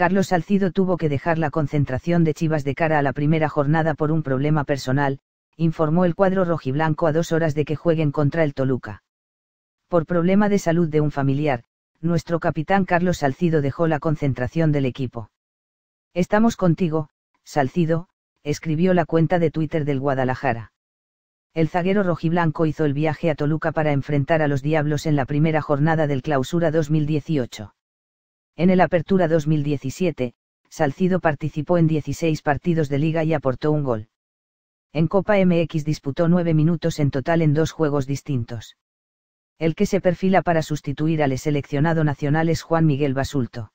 Carlos Salcido tuvo que dejar la concentración de Chivas de cara a la primera jornada por un problema personal, informó el cuadro rojiblanco a dos horas de que jueguen contra el Toluca. Por problema de salud de un familiar, nuestro capitán Carlos Salcido dejó la concentración del equipo. Estamos contigo, Salcido, escribió la cuenta de Twitter del Guadalajara. El zaguero rojiblanco hizo el viaje a Toluca para enfrentar a los Diablos en la primera jornada del Clausura 2018. En el Apertura 2017, Salcido participó en 16 partidos de liga y aportó un gol. En Copa MX disputó 9 minutos en total en dos juegos distintos. El que se perfila para sustituir al seleccionado nacional es Juan Miguel Basulto.